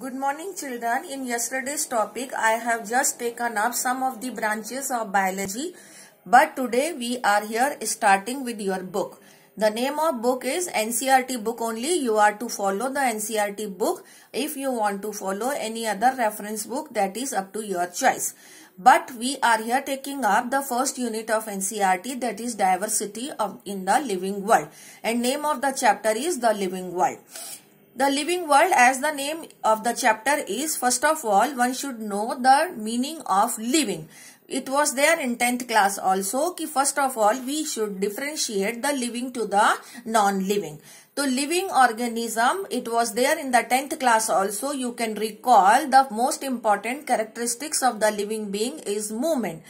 Good morning children. In yesterday's topic, I have just taken up some of the branches of biology. But today we are here starting with your book. The name of book is NCRT book only. You are to follow the NCRT book if you want to follow any other reference book that is up to your choice. But we are here taking up the first unit of NCRT that is diversity of in the living world. And name of the chapter is the living world. The living world as the name of the chapter is first of all one should know the meaning of living. It was there in 10th class also कि first of all we should differentiate the living to the non-living. So living organism it was there in the 10th class also you can recall the most important characteristics of the living being is movement.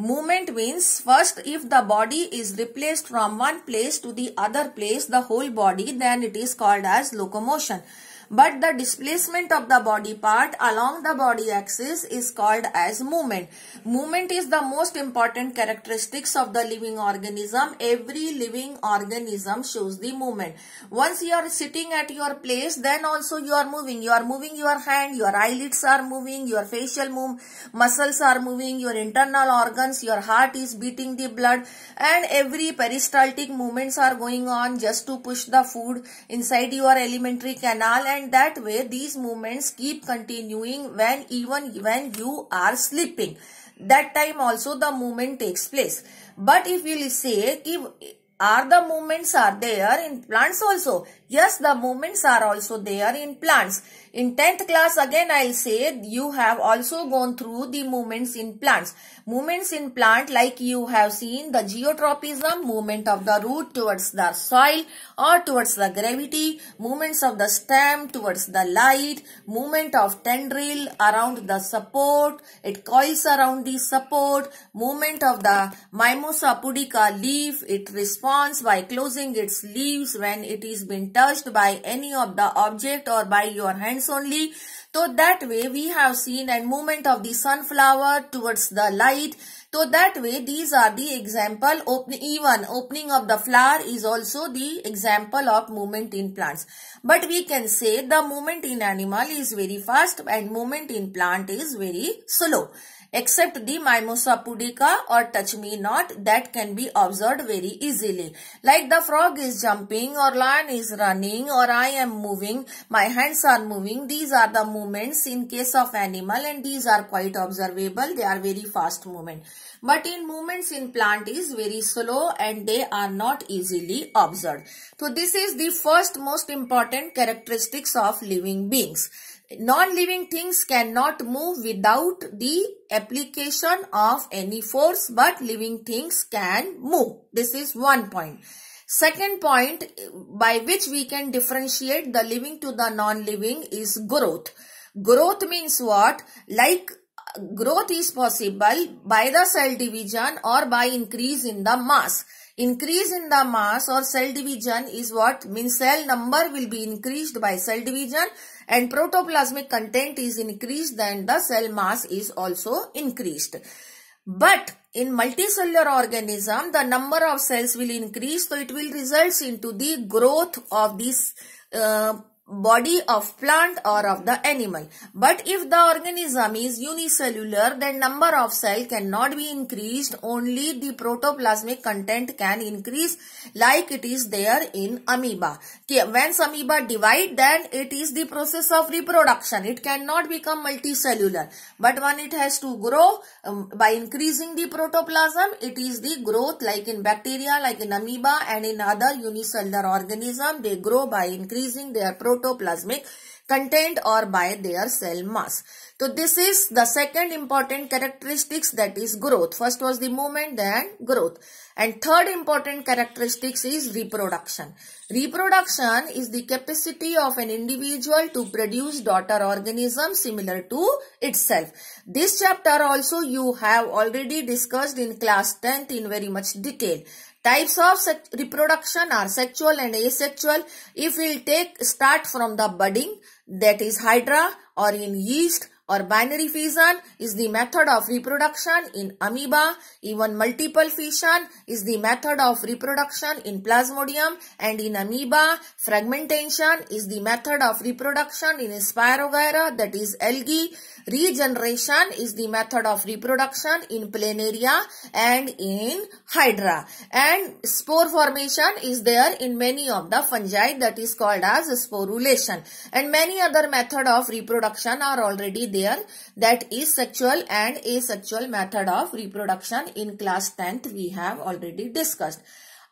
Movement means first if the body is replaced from one place to the other place, the whole body, then it is called as locomotion but the displacement of the body part along the body axis is called as movement. Movement is the most important characteristics of the living organism. Every living organism shows the movement. Once you are sitting at your place, then also you are moving. You are moving your hand, your eyelids are moving, your facial move, muscles are moving, your internal organs, your heart is beating the blood and every peristaltic movements are going on just to push the food inside your alimentary canal and and that way these movements keep continuing when even when you are sleeping that time also the movement takes place but if we say are the movements are there in plants also yes the movements are also there in plants in 10th class again I'll say you have also gone through the movements in plants. Movements in plant like you have seen the geotropism, movement of the root towards the soil or towards the gravity, movements of the stem towards the light, movement of tendril around the support, it coils around the support, movement of the mimosa pudica leaf, it responds by closing its leaves when it is been touched by any of the object or by your hand lines only. So that way we have seen and movement of the sunflower towards the light. So that way these are the example open, even opening of the flower is also the example of movement in plants. But we can say the movement in animal is very fast and movement in plant is very slow except the Mimosa pudica or touch me not that can be observed very easily. Like the frog is jumping or lion is running or I am moving, my hands are moving. These are the movements in case of animal and these are quite observable. They are very fast movement. But in movements in plant is very slow and they are not easily observed. So this is the first most important characteristics of living beings non-living things cannot move without the application of any force but living things can move. This is one point. Second point by which we can differentiate the living to the non-living is growth. Growth means what? Like growth is possible by the cell division or by increase in the mass. Increase in the mass or cell division is what means cell number will be increased by cell division and protoplasmic content is increased then the cell mass is also increased. But in multicellular organism, the number of cells will increase, so it will results into the growth of these uh, body of plant or of the animal. But if the organism is unicellular, then number of cell cannot be increased. Only the protoplasmic content can increase like it is there in amoeba. When amoeba divide, then it is the process of reproduction. It cannot become multicellular. But when it has to grow, um, by increasing the protoplasm, it is the growth like in bacteria, like in amoeba and in other unicellular organism. They grow by increasing their protoplasm protoplasmic content or by their cell mass. So this is the second important characteristics that is growth. First was the movement then growth. And third important characteristics is reproduction. Reproduction is the capacity of an individual to produce daughter organism similar to itself. This chapter also you have already discussed in class 10th in very much detail. Types of reproduction are sexual and asexual. If we'll take start from the budding, that is hydra or in yeast or binary fission is the method of reproduction in amoeba. Even multiple fission is the method of reproduction in plasmodium and in amoeba. Fragmentation is the method of reproduction in spirogyra that is algae. Regeneration is the method of reproduction in planaria and in hydra. And spore formation is there in many of the fungi that is called as sporulation. And many other method of reproduction are already there that is sexual and asexual method of reproduction in class 10th we have already discussed.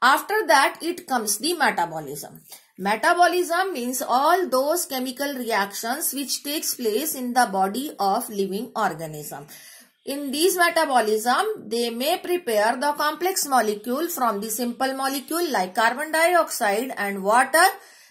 After that it comes the metabolism. Metabolism means all those chemical reactions which takes place in the body of living organism. In these metabolism, they may prepare the complex molecule from the simple molecule like carbon dioxide and water.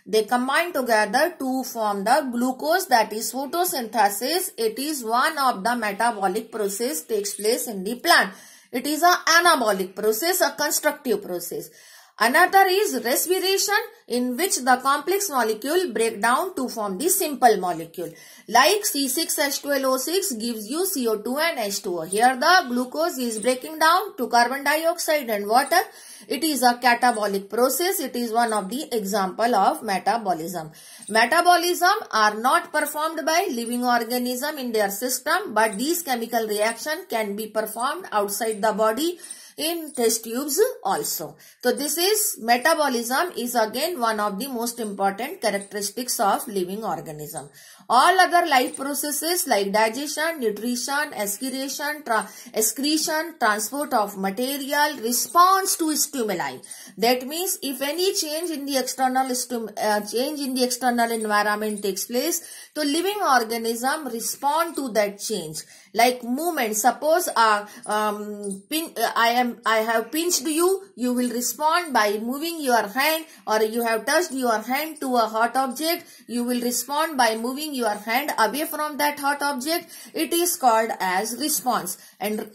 They combine together to form the glucose that is photosynthesis. It is one of the metabolic process takes place in the plant. It is an anabolic process, a constructive process. Another is respiration in which the complex molecule break down to form the simple molecule. Like C6H12O6 gives you CO2 and H2O. Here the glucose is breaking down to carbon dioxide and water. It is a catabolic process. It is one of the example of metabolism. Metabolism are not performed by living organism in their system but these chemical reaction can be performed outside the body in test tubes also. So this is metabolism is again one of the most important characteristics of living organism. All other life processes like digestion, nutrition, excretion, tra excretion, transport of material responds to stimuli. That means if any change in the external uh, change in the external environment takes place, the living organism respond to that change like movement suppose uh, um, pin, uh, i am i have pinched you you will respond by moving your hand or you have touched your hand to a hot object you will respond by moving your hand away from that hot object it is called as response and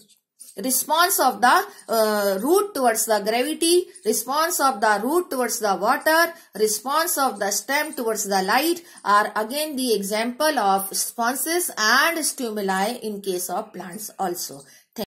response of the uh, root towards the gravity, response of the root towards the water, response of the stem towards the light are again the example of responses and stimuli in case of plants also.